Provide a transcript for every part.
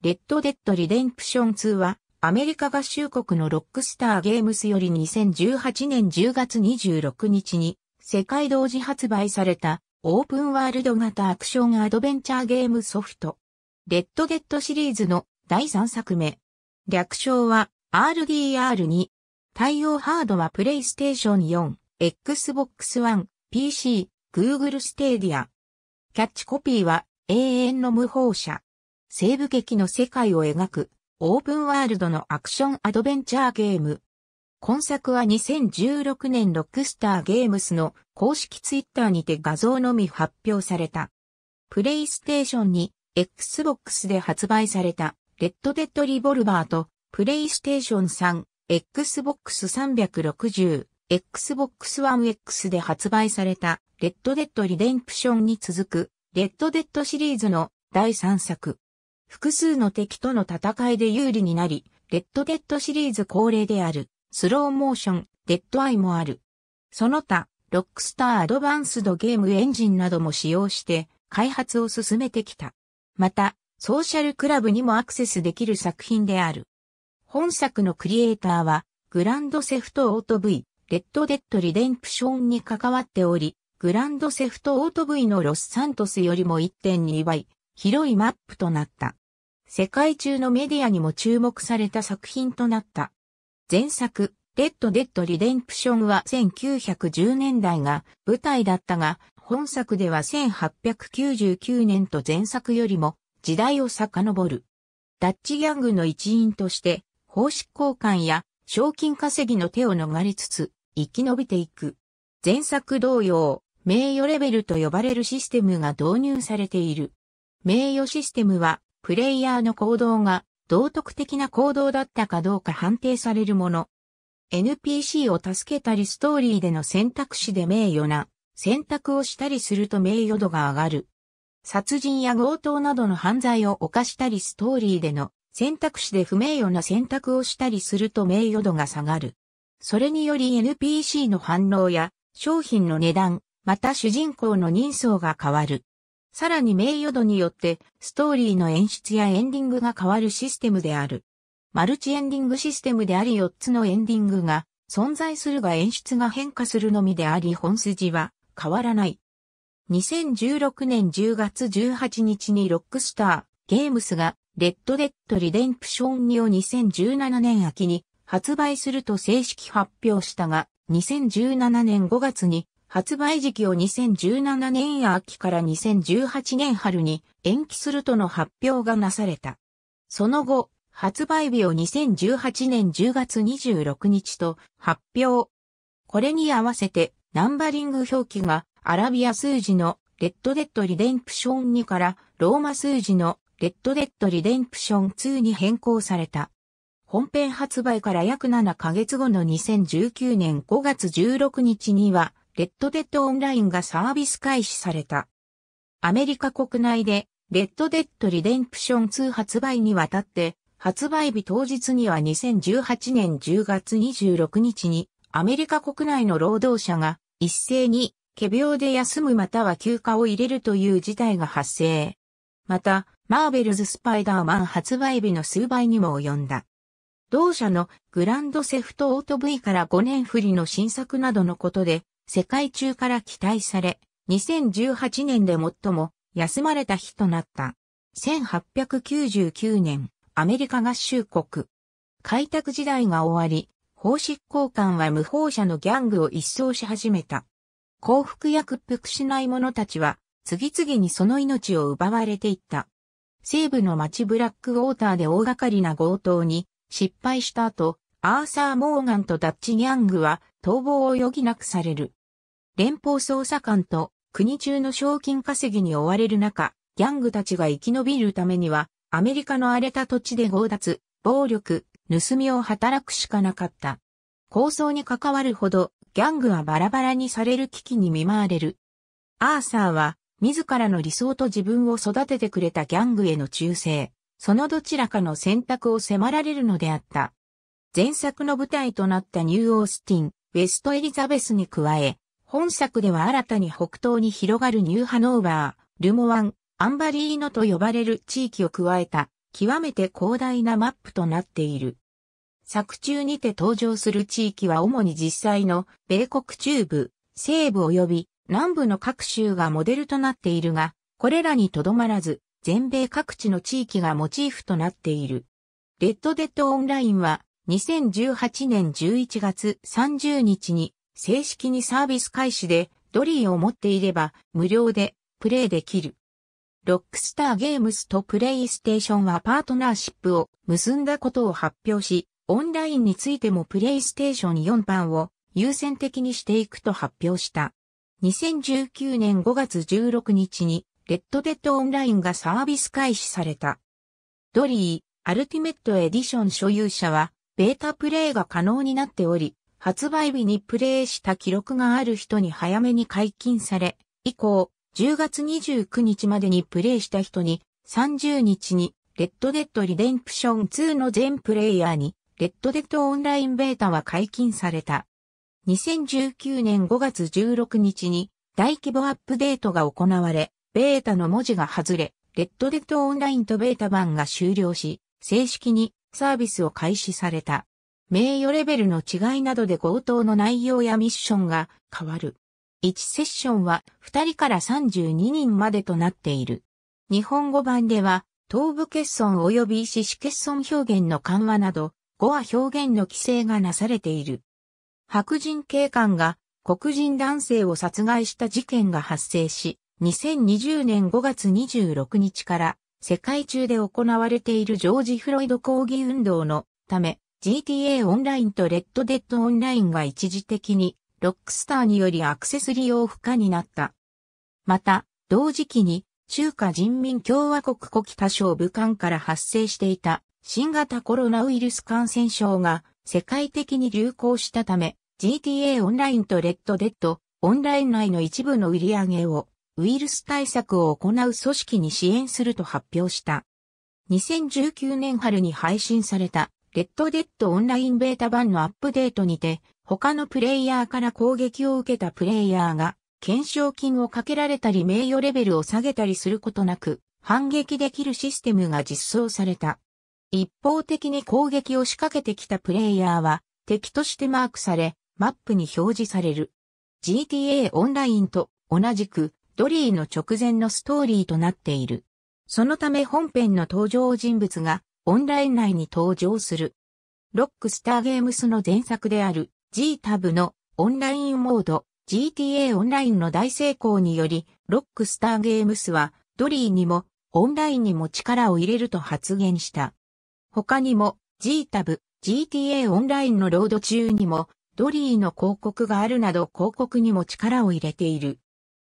レッド・デッド・リデンプション2は、アメリカ合衆国のロックスターゲームスより2018年10月26日に、世界同時発売された、オープンワールド型アクションアドベンチャーゲームソフト。レッド・デッドシリーズの第3作目。略称は RDR2。対応ハードはプレイステーション4、Xbox One、PC、Google Stadia。キャッチコピーは永遠の無法者。西部劇の世界を描く、オープンワールドのアクションアドベンチャーゲーム。今作は2016年ロックスターゲームスの公式ツイッターにて画像のみ発表された。プレイステーションに Xbox で発売されたレッドデッドリボルバーとプレイステーション3、Xbox 360、Xbox One X で発売されたレッドデッドリデンプションに続くレッドデッドシリーズの第3作。複数の敵との戦いで有利になり、レッドデッドシリーズ恒例である、スローモーション、デッドアイもある。その他、ロックスターアドバンスドゲームエンジンなども使用して、開発を進めてきた。また、ソーシャルクラブにもアクセスできる作品である。本作のクリエイターは、グランドセフトオート V、レッドデッドリデンプションに関わっており、グランドセフトオート V のロスサントスよりも1.2倍、広いマップとなった。世界中のメディアにも注目された作品となった。前作、レッド・デッド・リデンプションは1910年代が舞台だったが、本作では1899年と前作よりも時代を遡る。ダッチギャングの一員として、方式交換や賞金稼ぎの手を逃れつつ、生き延びていく。前作同様、名誉レベルと呼ばれるシステムが導入されている。名誉システムはプレイヤーの行動が道徳的な行動だったかどうか判定されるもの。NPC を助けたりストーリーでの選択肢で名誉な選択をしたりすると名誉度が上がる。殺人や強盗などの犯罪を犯したりストーリーでの選択肢で不名誉な選択をしたりすると名誉度が下がる。それにより NPC の反応や商品の値段、また主人公の人相が変わる。さらに名誉度によって、ストーリーの演出やエンディングが変わるシステムである。マルチエンディングシステムであり4つのエンディングが存在するが演出が変化するのみであり本筋は変わらない。2016年10月18日にロックスター、ゲームスが、レッドデッドリデンプション2を2017年秋に発売すると正式発表したが、2017年5月に発売時期を2017年秋から2018年春に延期するとの発表がなされた。その後、発売日を2018年10月26日と発表。これに合わせてナンバリング表記がアラビア数字のレッドデッドリデンプション2からローマ数字のレッドデッドリデンプション2に変更された。本編発売から約7ヶ月後の2019年5月16日にはレッドデッドオンラインがサービス開始された。アメリカ国内で、レッドデッドリデンプション2発売にわたって、発売日当日には2018年10月26日に、アメリカ国内の労働者が一斉に、仮病で休むまたは休暇を入れるという事態が発生。また、マーベルズ・スパイダーマン発売日の数倍にも及んだ。同社のグランドセフトオート V から5年振りの新作などのことで、世界中から期待され、2018年で最も休まれた日となった。1899年、アメリカ合衆国。開拓時代が終わり、法執行官は無法者のギャングを一掃し始めた。幸福や屈服しない者たちは、次々にその命を奪われていった。西部の町ブラックウォーターで大掛かりな強盗に失敗した後、アーサー・モーガンとダッチ・ギャングは逃亡を余儀なくされる。連邦捜査官と国中の賞金稼ぎに追われる中、ギャングたちが生き延びるためには、アメリカの荒れた土地で強奪、暴力、盗みを働くしかなかった。構想に関わるほど、ギャングはバラバラにされる危機に見舞われる。アーサーは、自らの理想と自分を育ててくれたギャングへの忠誠、そのどちらかの選択を迫られるのであった。前作の舞台となったニューオースティン、ウェストエリザベスに加え、本作では新たに北東に広がるニューハノーバー、ルモワン、アンバリーノと呼ばれる地域を加えた、極めて広大なマップとなっている。作中にて登場する地域は主に実際の米国中部、西部及び南部の各州がモデルとなっているが、これらにとどまらず、全米各地の地域がモチーフとなっている。レッドデッドオンラインは2018年11月30日に正式にサービス開始でドリーを持っていれば無料でプレイできる。ロックスターゲームスとプレイステーションはパートナーシップを結んだことを発表し、オンラインについてもプレイステーション4版を優先的にしていくと発表した。2019年5月16日に、レッドデッドオンラインがサービス開始された。ドリー、アルティメットエディション所有者は、ベータプレイが可能になっており、発売日にプレイした記録がある人に早めに解禁され、以降、10月29日までにプレイした人に、30日に、レッドデッドリデンプション2の全プレイヤーに、レッドデッドオンラインベータは解禁された。2019年5月16日に、大規模アップデートが行われ、ベータの文字が外れ、レッドデッドオンラインとベータ版が終了し、正式にサービスを開始された。名誉レベルの違いなどで強盗の内容やミッションが変わる。1セッションは2人から32人までとなっている。日本語版では、頭部欠損及び四肢欠損表現の緩和など、語は表現の規制がなされている。白人警官が黒人男性を殺害した事件が発生し、2020年5月26日から世界中で行われているジョージ・フロイド抗議運動のため、GTA オンラインとレッドデッドオンラインが一時的にロックスターによりアクセス利用不可になった。また、同時期に中華人民共和国国旗多少武漢から発生していた新型コロナウイルス感染症が世界的に流行したため GTA オンラインとレッドデッドオンライン内の一部の売り上げをウイルス対策を行う組織に支援すると発表した。2019年春に配信されたレッドデッドオンラインベータ版のアップデートにて、他のプレイヤーから攻撃を受けたプレイヤーが、懸賞金をかけられたり名誉レベルを下げたりすることなく、反撃できるシステムが実装された。一方的に攻撃を仕掛けてきたプレイヤーは、敵としてマークされ、マップに表示される。GTA オンラインと同じく、ドリーの直前のストーリーとなっている。そのため本編の登場人物がオンライン内に登場する。ロックスターゲームスの前作である G タブのオンラインモード GTA オンラインの大成功により、ロックスターゲームスはドリーにもオンラインにも力を入れると発言した。他にも G タブ、GTA オンラインのロード中にもドリーの広告があるなど広告にも力を入れている。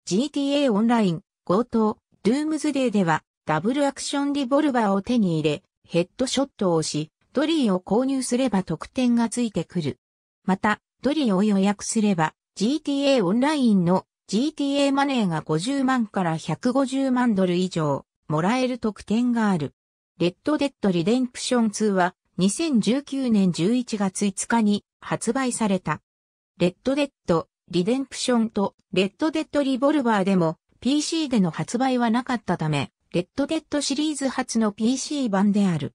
GTA オンライン、強盗、ゥームズデーではダブルアクションリボルバーを手に入れ、ヘッドショットをし、ドリーを購入すれば特典がついてくる。また、ドリーを予約すれば、GTA オンラインの GTA マネーが50万から150万ドル以上もらえる特典がある。レッドデッドリデンプション2は2019年11月5日に発売された。レッドデッドリデンプションとレッドデッドリボルバーでも PC での発売はなかったため、レッドデッドシリーズ初の PC 版である。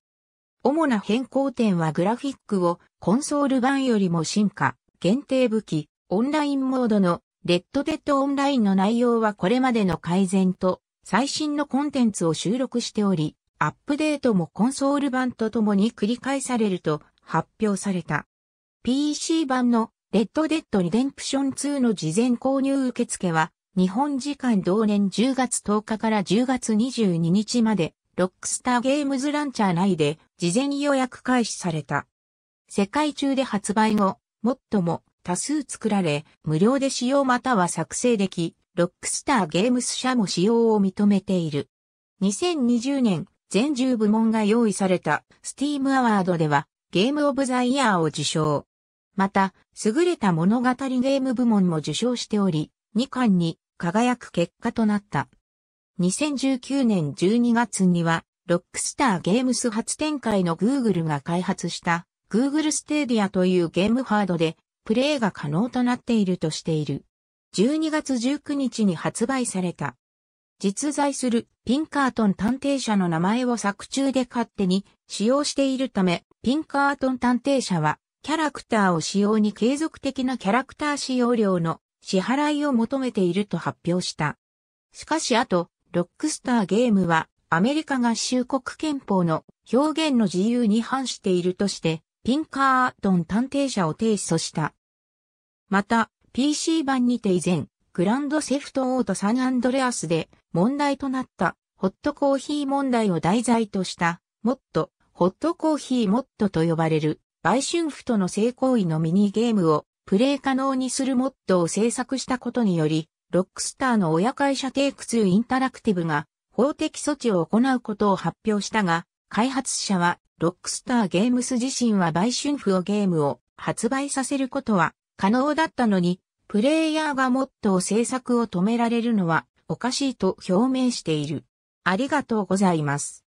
主な変更点はグラフィックをコンソール版よりも進化、限定武器、オンラインモードのレッドデッドオンラインの内容はこれまでの改善と最新のコンテンツを収録しており、アップデートもコンソール版とともに繰り返されると発表された。PC 版のレッドデッドリデンプション2の事前購入受付は日本時間同年10月10日から10月22日まで、ロックスターゲームズランチャー内で事前予約開始された。世界中で発売後、もっとも多数作られ、無料で使用または作成でき、ロックスターゲームス社も使用を認めている。2020年、全10部門が用意されたスティームアワードでは、ゲームオブザイヤーを受賞。また、優れた物語ゲーム部門も受賞しており、2巻に輝く結果となった。2019年12月には、ロックスターゲームス初展開の Google が開発した Google Stadia というゲームハードでプレイが可能となっているとしている。12月19日に発売された。実在するピンカートン探偵者の名前を作中で勝手に使用しているため、ピンカートン探偵者はキャラクターを使用に継続的なキャラクター使用量の支払いを求めていると発表した。しかしあと、ロックスターゲームはアメリカ合衆国憲法の表現の自由に反しているとして、ピンカートン探偵社を提訴した。また、PC 版にて以前、グランドセフトオートサンアンドレアスで問題となったホットコーヒー問題を題材とした、もっと、ホットコーヒーモットと呼ばれる売春婦との性行為のミニゲームをプレイ可能にするモッドを制作したことにより、ロックスターの親会社テイク2インタラクティブが法的措置を行うことを発表したが、開発者はロックスターゲームス自身は売春婦をゲームを発売させることは可能だったのに、プレイヤーがモッドを制作を止められるのはおかしいと表明している。ありがとうございます。